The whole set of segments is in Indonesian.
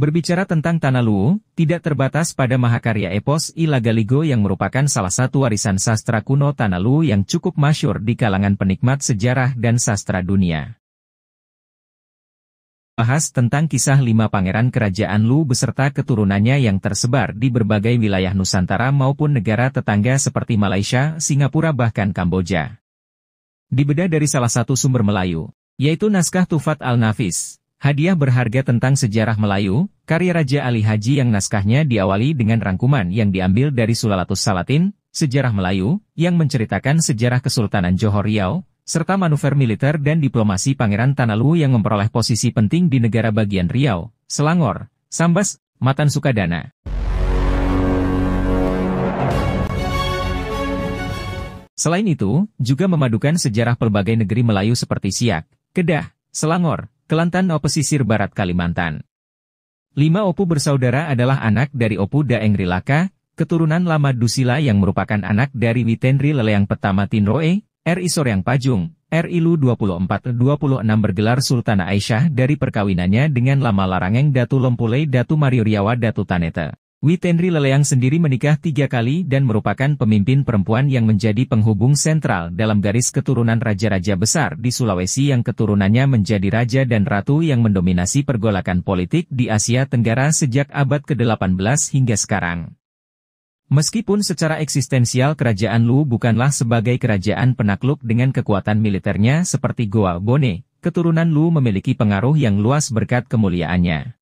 Berbicara tentang Tanah Luwu, tidak terbatas pada mahakarya epos Ilagaligo yang merupakan salah satu warisan sastra kuno Tanah Luwu yang cukup masyur di kalangan penikmat sejarah dan sastra dunia. Bahas tentang kisah lima pangeran kerajaan Lu beserta keturunannya yang tersebar di berbagai wilayah Nusantara maupun negara tetangga seperti Malaysia, Singapura bahkan Kamboja. Dibedah dari salah satu sumber Melayu, yaitu naskah Tufat al-Nafis, Hadiah berharga tentang sejarah Melayu, karya Raja Ali Haji yang naskahnya diawali dengan rangkuman yang diambil dari Sulalatus Salatin, Sejarah Melayu, yang menceritakan sejarah Kesultanan Johor Riau, serta manuver militer dan diplomasi Pangeran Tanalu yang memperoleh posisi penting di negara bagian Riau, Selangor, Sambas, Matan Sukadana. Selain itu, juga memadukan sejarah pelbagai negeri Melayu seperti Siak, Kedah, Selangor, Kelantan O Pesisir Barat Kalimantan. Lima Opu bersaudara adalah anak dari Opu Daeng Rilaka, keturunan Lama Dusila yang merupakan anak dari Witenri Leleang Petama Tinroe, R.I. Soreang Pajung, R.I. Lu 24-26 bergelar Sultana Aisyah dari perkawinannya dengan Lama Larangeng Datu Lempule Datu Mario Riawa Datu Tanete. Witenri Leleang sendiri menikah tiga kali dan merupakan pemimpin perempuan yang menjadi penghubung sentral dalam garis keturunan raja-raja besar di Sulawesi yang keturunannya menjadi raja dan ratu yang mendominasi pergolakan politik di Asia Tenggara sejak abad ke-18 hingga sekarang. Meskipun secara eksistensial kerajaan Lu bukanlah sebagai kerajaan penakluk dengan kekuatan militernya seperti Goa Bone, keturunan Lu memiliki pengaruh yang luas berkat kemuliaannya.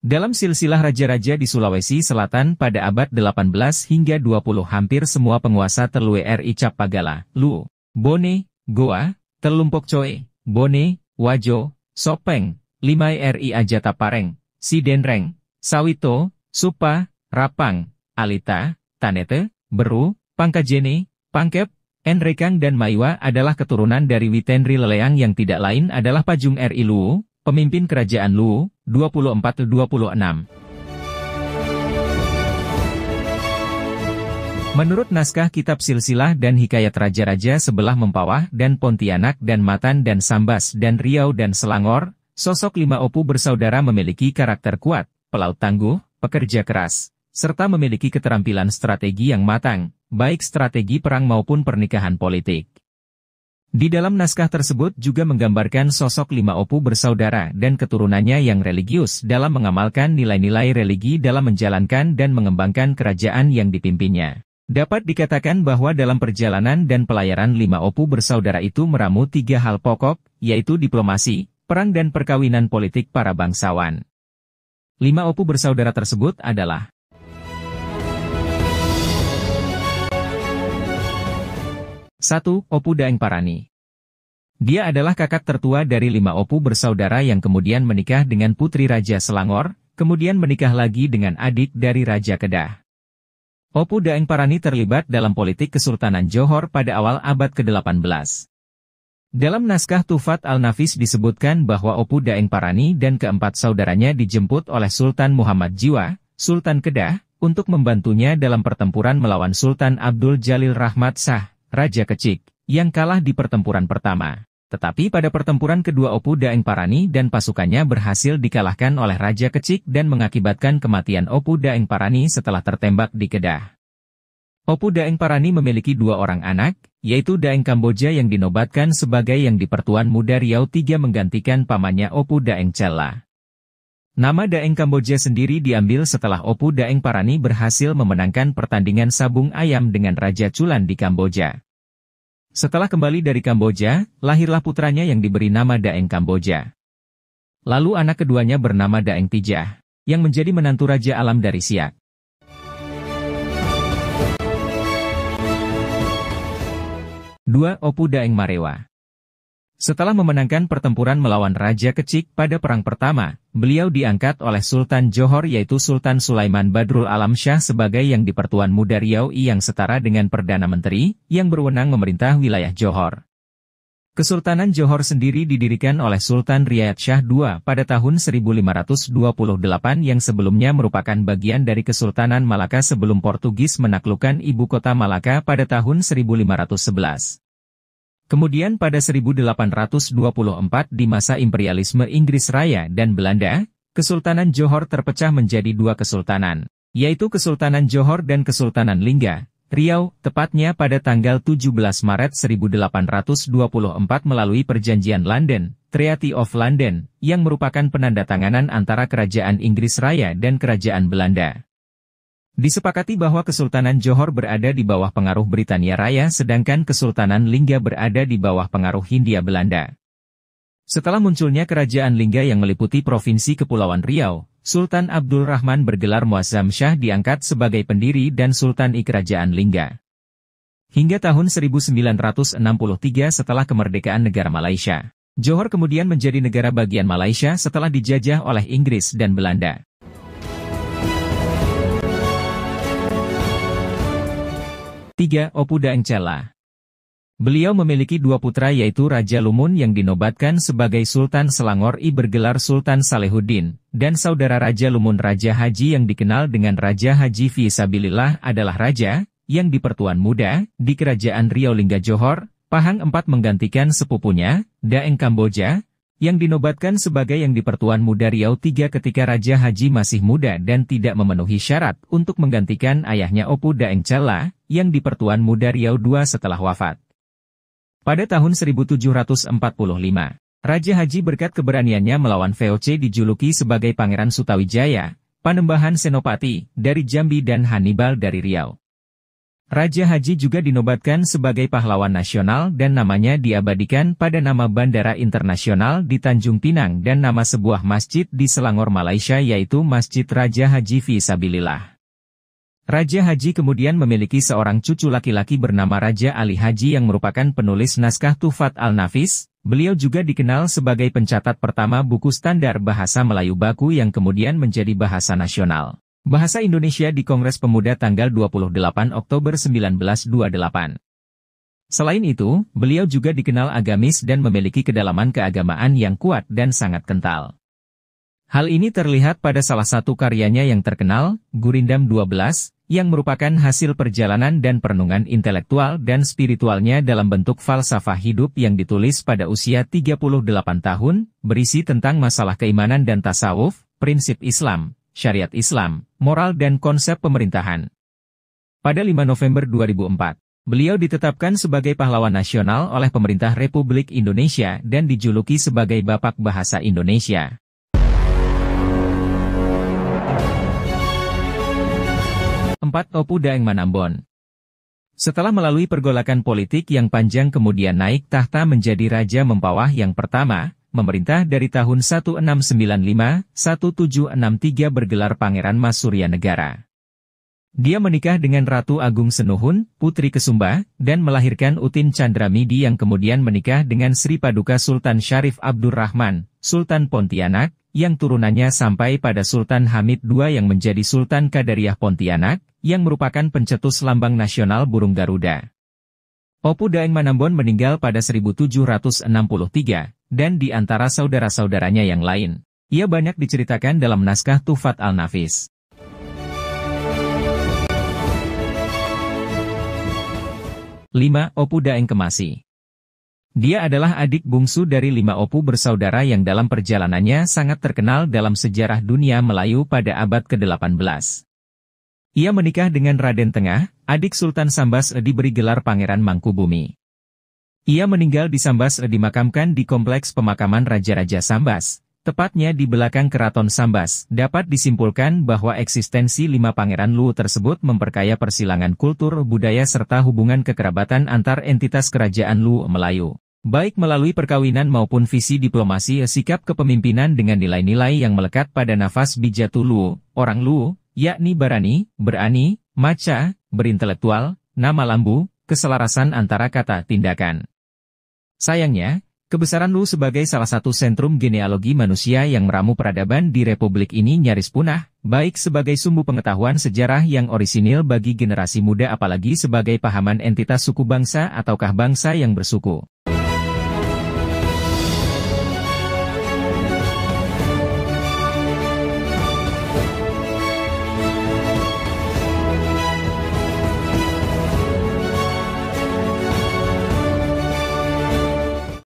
Dalam silsilah raja-raja di Sulawesi Selatan pada abad 18 hingga 20 hampir semua penguasa Terlue RI Capagala Lu, Bone, Goa, Telumpok Coe, Bone, Wajo, Sopeng, Limai RI Ajata Pareng, Sidenreng, Sawito, Supa, Rapang, Alita, Tanete, Beru, Pangkajene, Pangkep, Enrekang dan Maiwa adalah keturunan dari Witenri Leleang yang tidak lain adalah Pajung RI Lu, pemimpin kerajaan Lu. 24-26. Menurut naskah kitab silsilah dan hikayat raja-raja sebelah Mempawah dan Pontianak dan Matan dan Sambas dan Riau dan Selangor, sosok lima opu bersaudara memiliki karakter kuat, pelaut tangguh, pekerja keras, serta memiliki keterampilan strategi yang matang, baik strategi perang maupun pernikahan politik. Di dalam naskah tersebut juga menggambarkan sosok lima opu bersaudara dan keturunannya yang religius dalam mengamalkan nilai-nilai religi dalam menjalankan dan mengembangkan kerajaan yang dipimpinnya. Dapat dikatakan bahwa dalam perjalanan dan pelayaran lima opu bersaudara itu meramu tiga hal pokok, yaitu diplomasi, perang dan perkawinan politik para bangsawan. Lima opu bersaudara tersebut adalah 1. Opu Daeng Parani Dia adalah kakak tertua dari lima Opu bersaudara yang kemudian menikah dengan putri Raja Selangor, kemudian menikah lagi dengan adik dari Raja Kedah. Opu Daeng Parani terlibat dalam politik Kesultanan Johor pada awal abad ke-18. Dalam naskah Tufat Al-Nafis disebutkan bahwa Opu Daeng Parani dan keempat saudaranya dijemput oleh Sultan Muhammad Jiwa, Sultan Kedah, untuk membantunya dalam pertempuran melawan Sultan Abdul Jalil Rahmat Shah, Raja Kecik, yang kalah di pertempuran pertama. Tetapi pada pertempuran kedua Opu Daeng Parani dan pasukannya berhasil dikalahkan oleh Raja Kecik dan mengakibatkan kematian Opu Daeng Parani setelah tertembak di Kedah. Opu Daeng Parani memiliki dua orang anak, yaitu Daeng Kamboja yang dinobatkan sebagai yang dipertuan Muda Riau III menggantikan pamannya Opu Daeng Cella. Nama Daeng Kamboja sendiri diambil setelah Opu Daeng Parani berhasil memenangkan pertandingan sabung ayam dengan Raja Culan di Kamboja. Setelah kembali dari Kamboja, lahirlah putranya yang diberi nama Daeng Kamboja. Lalu anak keduanya bernama Daeng Tijah, yang menjadi menantu Raja Alam dari Siak. Dua Opu Daeng Marewa setelah memenangkan pertempuran melawan Raja Kecik pada perang pertama, beliau diangkat oleh Sultan Johor yaitu Sultan Sulaiman Badrul Alam Shah sebagai yang dipertuan Muda Riau yang setara dengan Perdana Menteri, yang berwenang memerintah wilayah Johor. Kesultanan Johor sendiri didirikan oleh Sultan Riyad Shah II pada tahun 1528 yang sebelumnya merupakan bagian dari Kesultanan Malaka sebelum Portugis menaklukkan ibu kota Malaka pada tahun 1511. Kemudian pada 1824 di masa imperialisme Inggris Raya dan Belanda, Kesultanan Johor terpecah menjadi dua kesultanan, yaitu Kesultanan Johor dan Kesultanan Lingga, Riau, tepatnya pada tanggal 17 Maret 1824 melalui perjanjian London, Treaty of London, yang merupakan penandatanganan antara Kerajaan Inggris Raya dan Kerajaan Belanda. Disepakati bahwa Kesultanan Johor berada di bawah pengaruh Britania Raya sedangkan Kesultanan Lingga berada di bawah pengaruh Hindia Belanda. Setelah munculnya Kerajaan Lingga yang meliputi Provinsi Kepulauan Riau, Sultan Abdul Rahman bergelar Muazzam Shah diangkat sebagai pendiri dan Sultan I Kerajaan Lingga. Hingga tahun 1963 setelah kemerdekaan negara Malaysia, Johor kemudian menjadi negara bagian Malaysia setelah dijajah oleh Inggris dan Belanda. 3. Opuda Encela Beliau memiliki dua putra yaitu Raja Lumun yang dinobatkan sebagai Sultan Selangor I bergelar Sultan Salehuddin, dan saudara Raja Lumun Raja Haji yang dikenal dengan Raja Haji Fisabilillah adalah Raja, yang di Pertuan Muda, di Kerajaan Riau Lingga Johor, Pahang IV menggantikan sepupunya, Daeng Kamboja, yang dinobatkan sebagai yang di Pertuan Muda Riau III ketika Raja Haji masih muda dan tidak memenuhi syarat untuk menggantikan ayahnya Opu Daeng Cala, yang dipertuan Muda Riau II setelah wafat. Pada tahun 1745, Raja Haji berkat keberaniannya melawan VOC dijuluki sebagai Pangeran Sutawijaya, Panembahan Senopati, dari Jambi dan Hannibal dari Riau. Raja Haji juga dinobatkan sebagai pahlawan nasional dan namanya diabadikan pada nama Bandara Internasional di Tanjung Pinang dan nama sebuah masjid di Selangor Malaysia yaitu Masjid Raja Haji Fisabilillah. Raja Haji kemudian memiliki seorang cucu laki-laki bernama Raja Ali Haji yang merupakan penulis naskah Tufat Al-Nafis, beliau juga dikenal sebagai pencatat pertama buku standar bahasa Melayu baku yang kemudian menjadi bahasa nasional. Bahasa Indonesia di Kongres Pemuda tanggal 28 Oktober 1928. Selain itu, beliau juga dikenal agamis dan memiliki kedalaman keagamaan yang kuat dan sangat kental. Hal ini terlihat pada salah satu karyanya yang terkenal, Gurindam 12, yang merupakan hasil perjalanan dan perenungan intelektual dan spiritualnya dalam bentuk falsafah hidup yang ditulis pada usia 38 tahun, berisi tentang masalah keimanan dan tasawuf, prinsip Islam, syariat Islam, moral dan konsep pemerintahan. Pada 5 November 2004, beliau ditetapkan sebagai pahlawan nasional oleh pemerintah Republik Indonesia dan dijuluki sebagai Bapak Bahasa Indonesia. 4 Opu Daeng Manambon. Setelah melalui pergolakan politik yang panjang kemudian naik tahta menjadi Raja Mempawah yang pertama, memerintah dari tahun 1695-1763 bergelar Pangeran Mas Surya Negara. Dia menikah dengan Ratu Agung Senuhun, Putri Kesumba, dan melahirkan Utin Midi yang kemudian menikah dengan Sri Paduka Sultan Syarif Abdurrahman, Sultan Pontianak, yang turunannya sampai pada Sultan Hamid II yang menjadi Sultan Kadariah Pontianak, yang merupakan pencetus lambang nasional burung Garuda. Opu Daeng Manambon meninggal pada 1763, dan di antara saudara-saudaranya yang lain, ia banyak diceritakan dalam naskah Tufat al-Nafis. Lima Opu Daeng Kemasi Dia adalah adik bungsu dari lima Opu bersaudara yang dalam perjalanannya sangat terkenal dalam sejarah dunia Melayu pada abad ke-18. Ia menikah dengan Raden Tengah, adik Sultan Sambas diberi gelar Pangeran Mangkubumi. Ia meninggal di Sambas dimakamkan di Kompleks Pemakaman Raja-Raja Sambas, tepatnya di belakang Keraton Sambas. Dapat disimpulkan bahwa eksistensi lima pangeran Lu tersebut memperkaya persilangan kultur, budaya serta hubungan kekerabatan antar entitas kerajaan Lu Melayu. Baik melalui perkawinan maupun visi diplomasi sikap kepemimpinan dengan nilai-nilai yang melekat pada nafas bijatu Lu, orang Lu, yakni berani, berani, maca, berintelektual, nama lambu, keselarasan antara kata tindakan. Sayangnya, kebesaran Lu sebagai salah satu sentrum genealogi manusia yang meramu peradaban di Republik ini nyaris punah, baik sebagai sumbu pengetahuan sejarah yang orisinil bagi generasi muda apalagi sebagai pahaman entitas suku bangsa ataukah bangsa yang bersuku.